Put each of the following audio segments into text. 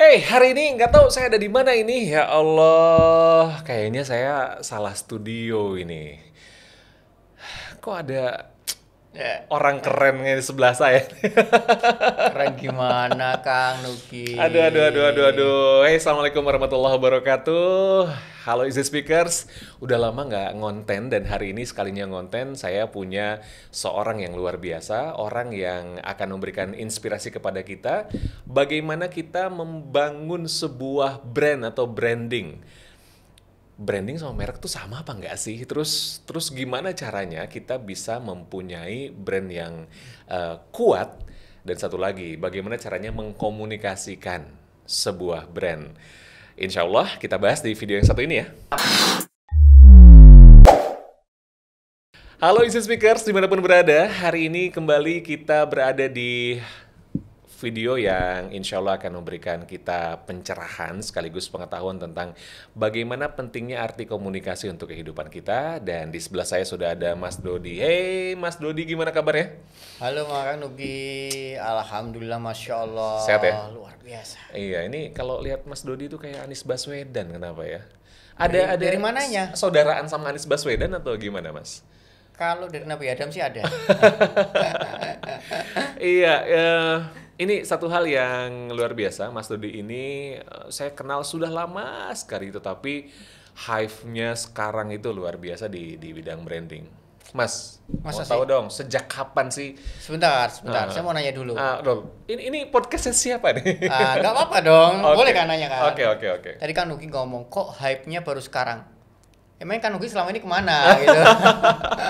Eh, hey, hari ini nggak tahu saya ada di mana ini. Ya Allah, kayaknya saya salah studio ini. Kok ada Yeah. Orang keren di sebelah saya. keren gimana Kang Nuki? Aduh, aduh, aduh, aduh, aduh. Hey, Assalamualaikum warahmatullahi wabarakatuh. Halo Easy Speakers. Udah lama nggak ngonten dan hari ini sekalinya ngonten saya punya seorang yang luar biasa. Orang yang akan memberikan inspirasi kepada kita. Bagaimana kita membangun sebuah brand atau branding branding sama merek tuh sama apa enggak sih? Terus terus gimana caranya kita bisa mempunyai brand yang uh, kuat dan satu lagi bagaimana caranya mengkomunikasikan sebuah brand. Insya Allah kita bahas di video yang satu ini ya. Halo Easy Speakers, dimanapun berada, hari ini kembali kita berada di video yang insya Allah akan memberikan kita pencerahan sekaligus pengetahuan tentang bagaimana pentingnya arti komunikasi untuk kehidupan kita. Dan di sebelah saya sudah ada Mas Dodi. Hey Mas Dodi, gimana kabarnya? Halo Makan Nugi, Alhamdulillah Masya Allah. Sehat ya? Luar biasa. Iya, ini kalau lihat Mas Dodi itu kayak Anies Baswedan, kenapa ya? Ada, dari, ada dari mananya? Saudaraan sama Anies Baswedan atau gimana Mas? Kalau dari Nabi Adam sih ada. iya, uh, ini satu hal yang luar biasa, Mas Dodi ini eh, saya kenal sudah lama sekali, tetapi hive-nya sekarang itu luar biasa di di bidang branding. Mas, Masa mau sih? tahu dong sejak kapan sih? Sebentar, sebentar, uh, saya mau nanya dulu. Uh, Ini ini podcastnya siapa nih? Ah, uh, nggak apa-apa dong, okay. boleh kan nanya kan? Oke okay, oke okay, oke. Okay. Tadi kan Nuki ngomong kok hype-nya baru sekarang. Emang kan Nuki selama ini kemana gitu?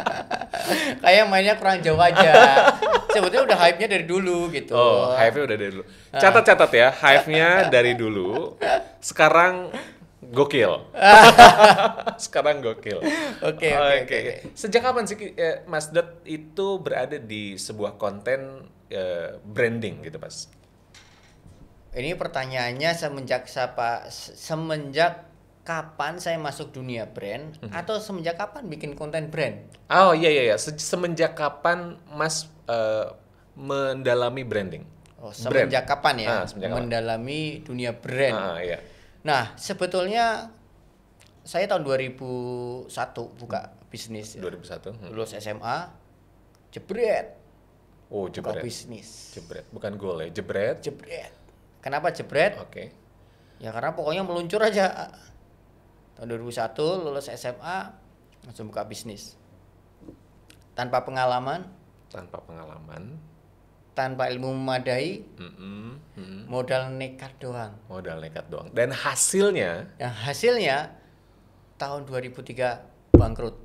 Kayak mainnya kurang jauh aja sebetulnya udah hype-nya dari dulu gitu. Oh, hype-nya udah dari dulu. Catat-catat ya, hype-nya dari dulu. Sekarang gokil. Sekarang gokil. Oke, oke, oke. Sejak kapan sih eh, Mas Dot itu berada di sebuah konten eh, branding gitu, Mas? Ini pertanyaannya semenjak siapa semenjak kapan saya masuk dunia brand mm -hmm. atau semenjak kapan bikin konten brand? Oh iya iya iya, semenjak kapan Mas Eh, mendalami branding. Oh, semenjak brand. kapan ya? Ah, semenjak mendalami kapan. dunia brand. Ah, iya. Nah, sebetulnya saya tahun 2001 buka bisnis. 2001. Ya. Hmm. Lulus SMA, jebret. Oh, jebret. Buka bisnis. Jebret, bukan gol ya, jebret. Jebret. Kenapa jebret? Oke. Okay. Ya karena pokoknya meluncur aja. Tahun 2001 lulus SMA langsung buka bisnis. Tanpa pengalaman, tanpa pengalaman tanpa ilmu memadai mm -mm, mm -mm. modal nekat doang modal nekat doang dan hasilnya yang nah, hasilnya tahun 2003 bangkrut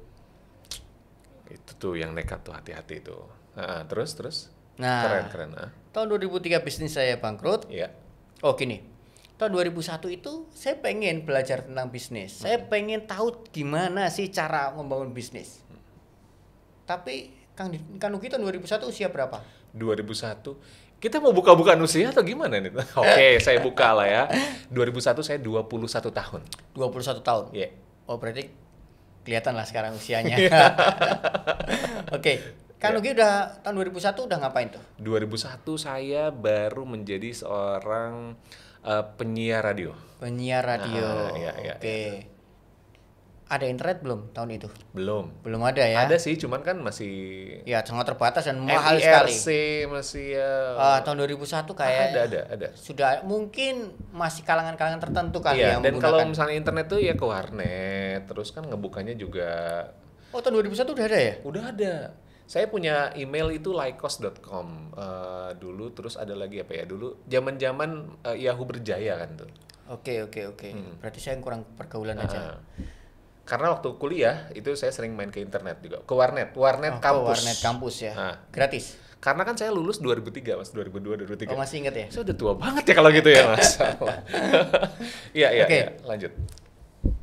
itu tuh yang nekat tuh hati-hati itu. nah, terus terus nah keren keren ah. tahun 2003 bisnis saya bangkrut ya yeah. oh gini tahun 2001 itu saya pengen belajar tentang bisnis -hmm. saya pengen tahu gimana sih cara membangun bisnis -hmm. tapi Kang kan Nugi tahun 2001 usia berapa? 2001 kita mau buka-bukaan usia atau gimana nih? Oke, okay, saya buka lah ya. 2001 saya 21 tahun. 21 tahun. Iya. Yeah. Oh, berarti kelihatan lah sekarang usianya. Iya. Oke. Okay. Kan yeah. Nugi udah tahun 2001 udah ngapain tuh? 2001 saya baru menjadi seorang uh, penyiar radio. Penyiar radio. Ah, iya, iya, Oke. Okay. Iya. iya ada internet belum tahun itu? Belum. Belum ada ya? Ada sih, cuman kan masih ya sangat terbatas dan mahal MIRC sekali. masih ya. Uh, tahun 2001 kayak ada ada ada. Sudah mungkin masih kalangan-kalangan tertentu kali iya, yang dan menggunakan. kalau misalnya internet tuh ya ke warnet, terus kan ngebukanya juga Oh, tahun 2001 udah ada ya? Udah ada. Saya punya email itu lycos.com uh, eh, dulu terus ada lagi apa ya? Dulu zaman jaman uh, eh, Yahoo berjaya kan tuh. Oke, okay, oke, okay, oke. Okay. Hmm. Berarti saya yang kurang pergaulan uh -huh. aja karena waktu kuliah itu saya sering main ke internet juga ke warnet warnet oh, kampus ke warnet kampus ya nah. gratis karena kan saya lulus 2003 mas 2002 2003 oh, masih inget ya saya udah tua banget ya kalau gitu ya mas iya iya okay. ya, lanjut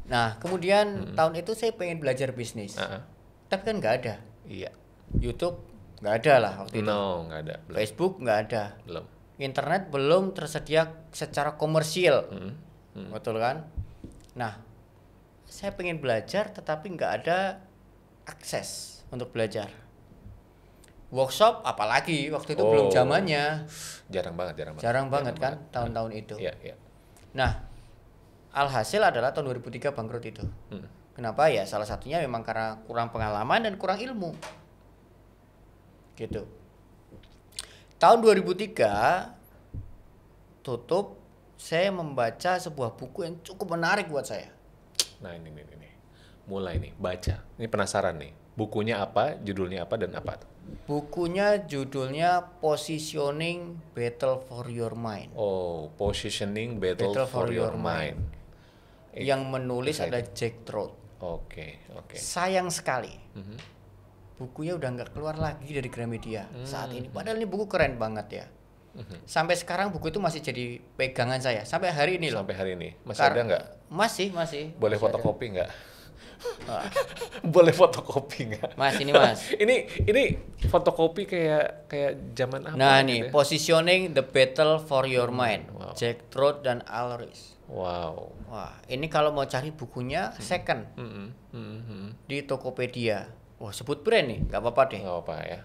nah kemudian hmm. tahun itu saya pengen belajar bisnis uh -huh. tapi kan nggak ada iya YouTube nggak ada lah waktu no, itu no nggak ada belum. Facebook nggak ada belum internet belum tersedia secara komersil hmm. Hmm. betul kan nah saya pengen belajar tetapi nggak ada akses untuk belajar workshop apalagi waktu itu oh, belum zamannya jarang banget jarang banget jarang banget kan tahun-tahun itu ya, ya. nah alhasil adalah tahun 2003 bangkrut itu hmm. kenapa ya salah satunya memang karena kurang pengalaman dan kurang ilmu gitu tahun 2003 tutup saya membaca sebuah buku yang cukup menarik buat saya Nah ini nih, nih, mulai nih baca. Ini penasaran nih. Bukunya apa, judulnya apa, dan apa? Bukunya judulnya Positioning Battle for Your Mind. Oh, Positioning Battle, Battle for, for Your, your Mind. mind. Yang menulis ada Jack Trout. Oke, okay, oke. Okay. Sayang sekali. Mm -hmm. Bukunya udah nggak keluar lagi dari Gramedia -hmm. saat ini. Padahal ini buku keren banget ya hmm Sampai sekarang buku itu masih jadi pegangan saya sampai hari ini loh. Sampai hari ini. Masih Kar- ada nggak? Masih, masih. Boleh masih fotokopi nggak? Ah. Boleh fotokopi nggak? Mas ini mas. ini ini fotokopi kayak kayak zaman apa? Nah nih gitu ya? positioning the battle for your hmm, mind. Wow. Jack Trout dan Al Rice. Wow. Wah ini kalau mau cari bukunya hmm. second hmm, hmm. Hmm. Hmm. di Tokopedia. Wah sebut brand nih, nggak apa-apa deh. Nggak apa ya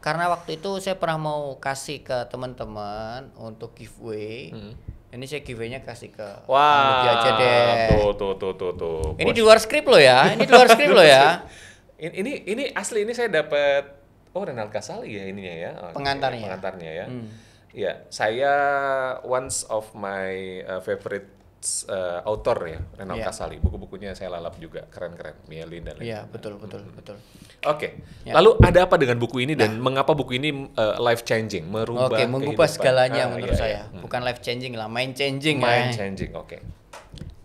karena waktu itu saya pernah mau kasih ke teman-teman untuk giveaway. Hmm. Ini saya giveaway-nya kasih ke Wah, wow. aja deh. Tuh, tuh, tuh, tuh, tuh. Ini di luar skrip loh ya. Ini di luar skrip loh ya. Ini, ini asli ini saya dapat oh Renal Kasal ya ininya ya. Oh, pengantarnya. Ya. Pengantarnya ya. Hmm. Ya, saya once of my uh, favorite uh, author ya Renal yeah. Kasali. Buku-bukunya saya lalap juga keren-keren, Mielin dan lain-lain. Iya betul betul hmm. betul. Oke, okay. Ya. yeah. lalu ada apa dengan buku ini dan nah. mengapa buku ini uh, eh, life changing, merubah? Oke, mengubah segalanya ah, menurut iya, saya. Iya. Hmm. Bukan life changing lah, mind changing. Ya. Mind ya. changing, oke. Okay.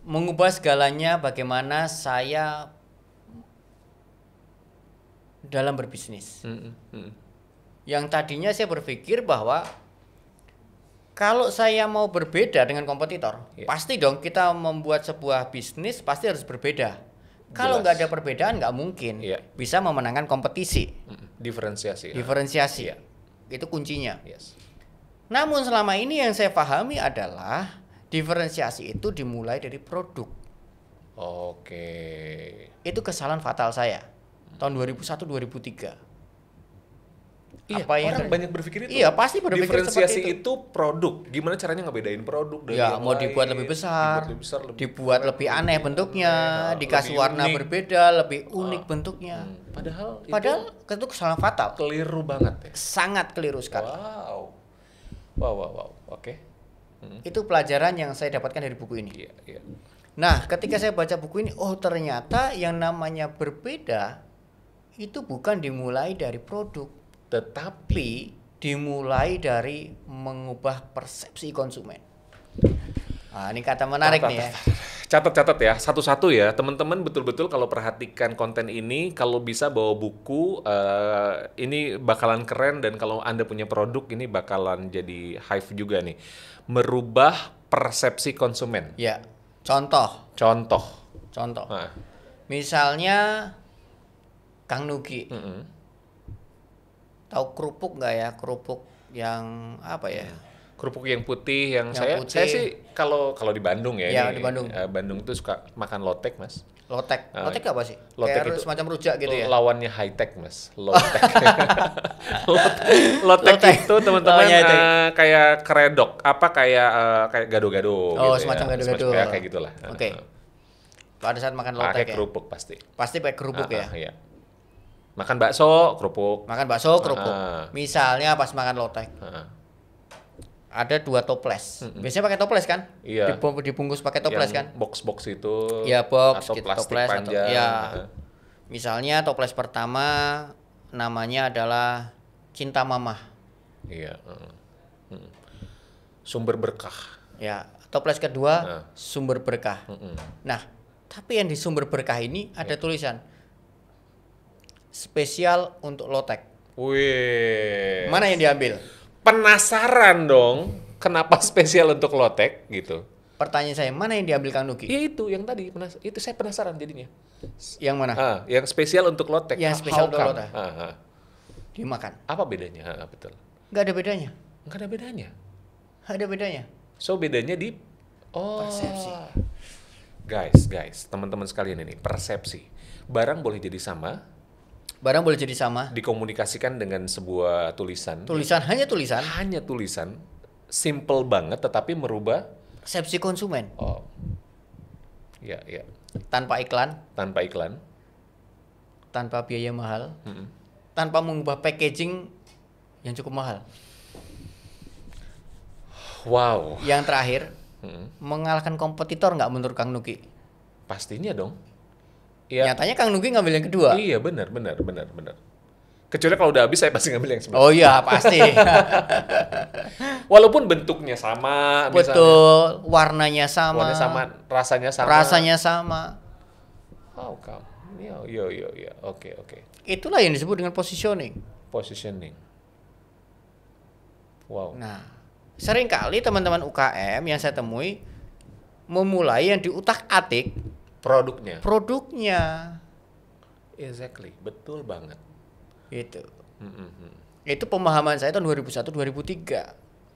Mengubah segalanya bagaimana saya dalam berbisnis. Mm -mm. Yang tadinya saya berpikir bahwa kalau saya mau berbeda dengan kompetitor, yeah. pasti dong kita membuat sebuah bisnis pasti harus berbeda. Kalau nggak ada perbedaan nggak mungkin yeah. bisa memenangkan kompetisi. Diferensiasi. Ya. Diferensiasi. Yeah. Itu kuncinya. Yes. Namun selama ini yang saya pahami adalah diferensiasi itu dimulai dari produk. Oke. Okay. Itu kesalahan fatal saya tahun 2001 2003 Iya, apa yang orang banyak berpikir itu. Iya, pasti pada Diferensiasi itu. itu produk. Gimana caranya ngebedain produk dari ya, mau lain, dibuat lebih besar, dibuat lebih, besar, lebih, dibuat lebih gitu. aneh bentuknya, nah, dikasih lebih warna unik. berbeda, lebih unik ah. bentuknya. Hmm. Padahal padahal itu, itu kesalahan fatal. Keliru banget ya. Sangat keliru sekali. Wow. Wow, wow, wow. Oke. Okay. Hmm. Itu pelajaran yang saya dapatkan dari buku ini. Iya, iya. Nah, ketika saya baca buku ini, oh ternyata yang namanya berbeda itu bukan dimulai dari produk tetapi dimulai dari mengubah persepsi konsumen. Nah, ini kata menarik tata, nih ya. Catat-catat ya, satu-satu ya. Teman-teman betul-betul kalau perhatikan konten ini, kalau bisa bawa buku, uh, ini bakalan keren dan kalau Anda punya produk, ini bakalan jadi hype juga nih. Merubah persepsi konsumen. Ya, contoh. Contoh. Contoh. Nah. Misalnya Kang Nugi. Mm -hmm tahu kerupuk nggak ya kerupuk yang apa ya? Iya. Kerupuk yang putih yang, yang saya putih. saya sih kalau kalau di Bandung ya. Iya, ini, di Bandung. Uh, Bandung tuh suka makan lotek, Mas. Lotek. Eh, lotek apa sih? Lotek Kayak itu semacam rujak gitu ya. Lawannya high tech, Mas. Lotek. lotek, lotek, itu teman-teman uh, kayak keredok apa kayak uh, kayak gado-gado Oh, gitu ya. semacam ya. gado-gado. Semacam kayak gitulah. Oke. Okay. Pada saat makan lotek pakai ya. kerupuk pasti. Pasti pakai kerupuk uh, uh, ya. Ah, iya. Makan bakso, kerupuk. Makan bakso, kerupuk. -huh. Ah. Misalnya pas makan lotek. -huh. Ah. Ada dua toples. Mm Biasanya pakai toples kan? Iya. yeah. dibungkus pakai toples Yang kan? Box-box itu. Iya, box atau gitu, plastik toples panjang. Atau, ya. -huh. Misalnya toples pertama namanya adalah Cinta Mama. Iya. uh -huh. Sumber berkah. Ya, toples kedua -huh. sumber berkah. uh -huh. Nah, tapi yang di sumber berkah ini ada yeah. tulisan spesial untuk lotek. Wih. Mana yang diambil? Penasaran dong, kenapa spesial untuk lotek gitu? Pertanyaan saya, mana yang diambil Kang Nuki? Ya itu yang tadi, itu saya penasaran jadinya. Yang mana? Ah, yang spesial untuk lotek. Yang spesial untuk lotek. Ah, ah. Dimakan. Apa bedanya? Ha, ah, betul. Gak ada bedanya. Gak ada bedanya. Gak ada bedanya. So bedanya di oh. persepsi. Guys, guys, teman-teman sekalian ini persepsi. Barang boleh jadi sama, Barang boleh jadi sama. Dikomunikasikan dengan sebuah tulisan. Tulisan ya. hanya tulisan. Hanya tulisan. Simple banget tetapi merubah persepsi konsumen. Oh. Ya, ya. Tanpa iklan. Tanpa iklan. Tanpa biaya mahal. Mm -mm. Tanpa mengubah packaging yang cukup mahal. Wow. Yang terakhir, mm -mm. mengalahkan kompetitor nggak menurut Kang Nuki? Pastinya dong Ya. Nyatanya Kang Nugi ngambil yang kedua. Iya benar benar benar benar. Kecuali kalau udah habis saya pasti ngambil yang sebelah. Oh iya pasti. Walaupun bentuknya sama. Betul. Misalnya. Warnanya sama. Warnanya sama. Rasanya sama. Rasanya sama. Oh kau. Yo yo yo yo. Oke okay, oke. Okay. Itulah yang disebut dengan positioning. Positioning. Wow. Nah, seringkali teman-teman UKM yang saya temui memulai yang diutak atik Produknya. Produknya. Exactly, betul banget. Itu. Mm-hmm. Itu pemahaman saya tahun 2001 2003. Wow.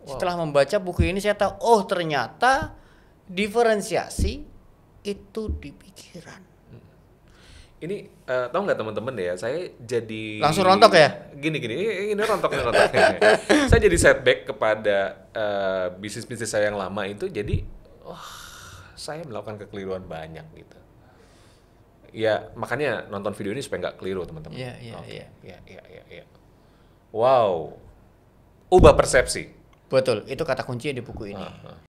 Setelah membaca buku ini saya tahu oh ternyata diferensiasi itu di pikiran. Mm. Ini uh, tahu nggak teman-teman ya, saya jadi langsung rontok ya? Gini gini, ini rontok ini rontok. saya jadi setback kepada uh, eh, bisnis bisnis saya yang lama itu, jadi wah oh, saya melakukan kekeliruan banyak gitu ya makanya nonton video ini supaya nggak keliru teman-teman. Iya iya iya. Iya, iya. iya iya Wow, ubah persepsi. Betul, itu kata kunci di buku ini. Uh, -huh.